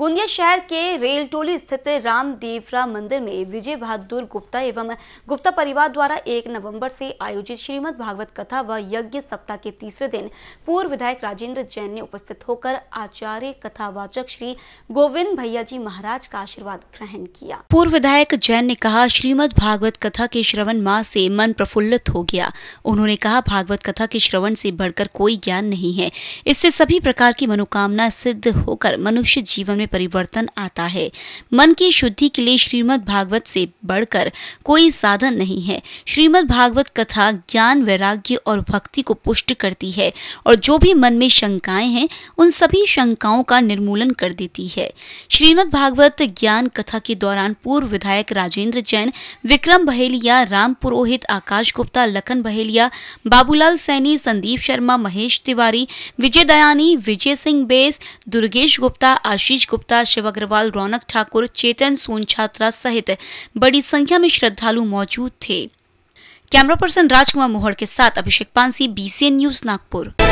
गोंदिया शहर के रेल टोली स्थित राम देवरा मंदिर में विजय बहादुर गुप्ता एवं गुप्ता परिवार द्वारा एक नवंबर से आयोजित श्रीमद भागवत कथा व यज्ञ सप्ताह के तीसरे दिन पूर्व विधायक राजेंद्र जैन ने उपस्थित होकर आचार्य कथावाचक श्री गोविंद भैया जी महाराज का आशीर्वाद ग्रहण किया पूर्व विधायक जैन ने कहा श्रीमद भागवत कथा के श्रवण माह से मन प्रफुल्लित हो गया उन्होंने कहा भागवत कथा के श्रवण से बढ़कर कोई ज्ञान नहीं है इससे सभी प्रकार की मनोकामना सिद्ध होकर मनुष्य जीवन में परिवर्तन आता है मन की शुद्धि के लिए श्रीमद् भागवत से बढ़कर कोई साधन नहीं है श्रीमद् भागवत कथा ज्ञान वैराग्य और भक्ति को पुष्ट करती है और जो भी मन में शंकाएं हैं उन सभी शंकाओं का निर्मूलन कर देती है श्रीमद् भागवत ज्ञान कथा के दौरान पूर्व विधायक राजेंद्र जैन विक्रम बहेलिया राम पुरोहित आकाश गुप्ता लखन बहेलिया बाबूलाल सैनी संदीप शर्मा महेश तिवारी विजय दयानी विजय सिंह बेस दुर्गेश गुप्ता आशीष गुप्ता गुप्ता शिव अग्रवाल रौनक ठाकुर चेतन सोन छात्रा सहित बड़ी संख्या में श्रद्धालु मौजूद थे कैमरा पर्सन राजकुमार मोहर के साथ अभिषेक पांसी बीसीएन न्यूज नागपुर